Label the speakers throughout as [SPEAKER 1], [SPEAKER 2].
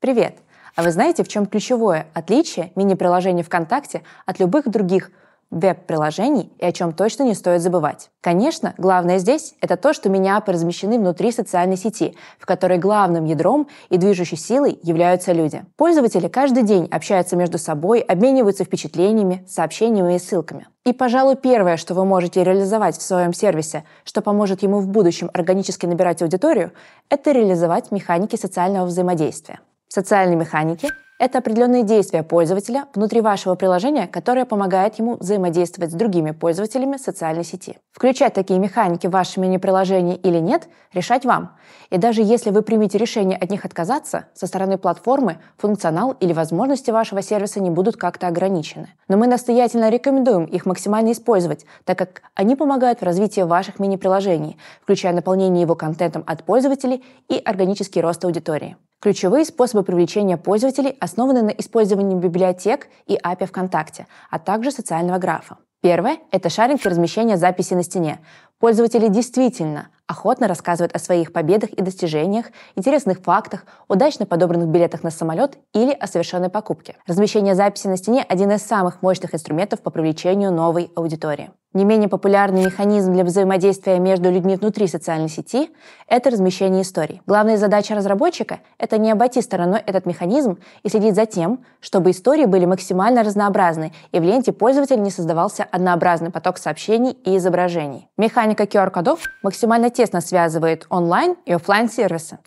[SPEAKER 1] Привет! А вы знаете, в чем ключевое отличие мини приложения ВКонтакте от любых других веб-приложений и о чем точно не стоит забывать. Конечно, главное здесь — это то, что мини-апы размещены внутри социальной сети, в которой главным ядром и движущей силой являются люди. Пользователи каждый день общаются между собой, обмениваются впечатлениями, сообщениями и ссылками. И, пожалуй, первое, что вы можете реализовать в своем сервисе, что поможет ему в будущем органически набирать аудиторию, это реализовать механики социального взаимодействия. Социальные механики – это определенные действия пользователя внутри вашего приложения, которое помогает ему взаимодействовать с другими пользователями социальной сети. Включать такие механики в ваше мини-приложение или нет – решать вам. И даже если вы примете решение от них отказаться, со стороны платформы функционал или возможности вашего сервиса не будут как-то ограничены. Но мы настоятельно рекомендуем их максимально использовать, так как они помогают в развитии ваших мини-приложений, включая наполнение его контентом от пользователей и органический рост аудитории. Ключевые способы привлечения пользователей основаны на использовании библиотек и API ВКонтакте, а также социального графа. Первое – это шаринг и размещение записи на стене. Пользователи действительно охотно рассказывают о своих победах и достижениях, интересных фактах, удачно подобранных билетах на самолет или о совершенной покупке. Размещение записи на стене – один из самых мощных инструментов по привлечению новой аудитории. Не менее популярный механизм для взаимодействия между людьми внутри социальной сети – это размещение историй. Главная задача разработчика – это не обойти стороной этот механизм и следить за тем, чтобы истории были максимально разнообразны и в ленте пользователя не создавался однообразный поток сообщений и изображений. Механизм Механика QR-кодов максимально тесно связывает онлайн и офлайн сервисы.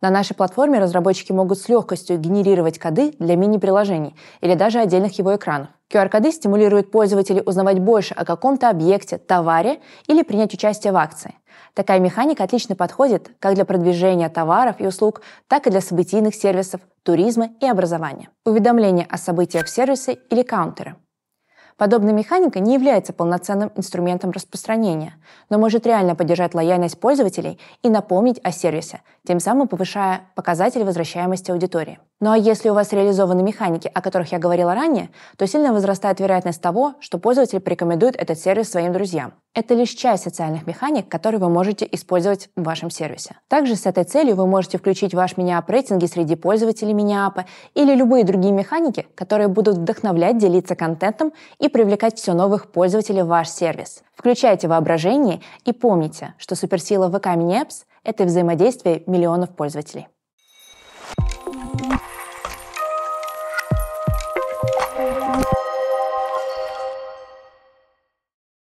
[SPEAKER 1] На нашей платформе разработчики могут с легкостью генерировать коды для мини-приложений или даже отдельных его экранов. QR-коды стимулируют пользователей узнавать больше о каком-то объекте, товаре или принять участие в акции. Такая механика отлично подходит как для продвижения товаров и услуг, так и для событийных сервисов, туризма и образования. Уведомления о событиях в сервисе или каунтеры. Подобная механика не является полноценным инструментом распространения, но может реально поддержать лояльность пользователей и напомнить о сервисе, тем самым повышая показатели возвращаемости аудитории. Ну а если у вас реализованы механики, о которых я говорила ранее, то сильно возрастает вероятность того, что пользователь порекомендует этот сервис своим друзьям. Это лишь часть социальных механик, которые вы можете использовать в вашем сервисе. Также с этой целью вы можете включить ваш миниап рейтинги среди пользователей миниапа или любые другие механики, которые будут вдохновлять делиться контентом и привлекать все новых пользователей в ваш сервис. Включайте воображение и помните, что суперсила ВК Миниапс – это взаимодействие миллионов пользователей.